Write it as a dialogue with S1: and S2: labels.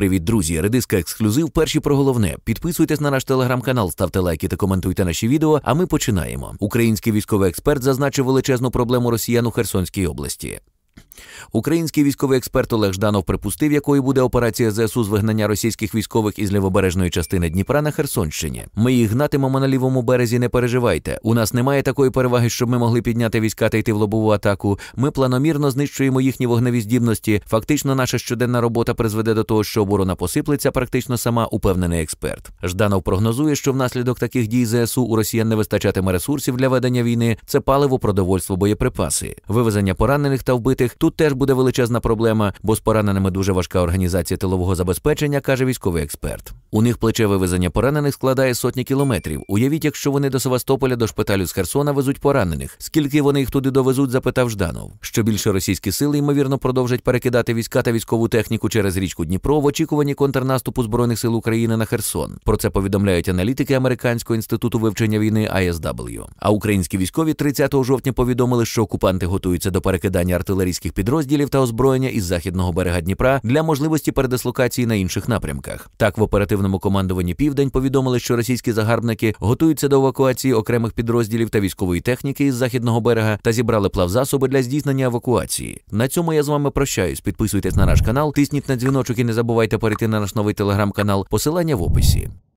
S1: Привіт, друзі! Редиска ексклюзив. Перші про головне. Підписуйтесь на наш телеграм-канал, ставте лайки та коментуйте наші відео. А ми починаємо. Український військовий експерт зазначив величезну проблему росіян у Херсонській області. Український військовий експерт Олег Жданов припустив, якою буде операція ЗСУ з вигнання російських військових із лівобережної частини Дніпра на Херсонщині. Ми їх гнатимемо на лівому березі. Не переживайте. У нас немає такої переваги, щоб ми могли підняти війська та йти в лобову атаку. Ми планомірно знищуємо їхні вогневі здібності. Фактично, наша щоденна робота призведе до того, що оборона посиплеться практично сама, упевнений експерт. Жданов прогнозує, що внаслідок таких дій ЗСУ у Росіян не вистачатиме ресурсів для ведення війни. Це паливо, продовольство, боєприпаси, вивезення поранених та вбитих. Тут Тут теж буде величезна проблема, бо з пораненими дуже важка організація тилового забезпечення, каже військовий експерт. У них плечеве везення поранених складає сотні кілометрів. Уявіть, якщо вони до Севастополя до шпиталю з Херсона везуть поранених. Скільки вони їх туди довезуть, запитав Жданов. Що більше російські сили, ймовірно, продовжать перекидати війська та військову техніку через річку Дніпро в очікуванні контрнаступу Збройних сил України на Херсон. Про це повідомляють аналітики Американського інституту вивчення війни ISW. А українські військові 30 жовтня повідомили, що окупанти готуються до перекидання артилерійських підрозділів та озброєння із західного берега Дніпра для можливості передислокації на інших напрямках. Так в оперативному оперативному командуванні Південь повідомили, що російські загарбники готуються до евакуації окремих підрозділів та військової техніки із західного берега та зібрали плавзасоби для здійснення евакуації. На цьому я з вами прощаюсь. Підписуйтесь на наш канал, тисніть на дзвіночок і не забувайте перейти на наш новий телеграм-канал. Посилання в описі.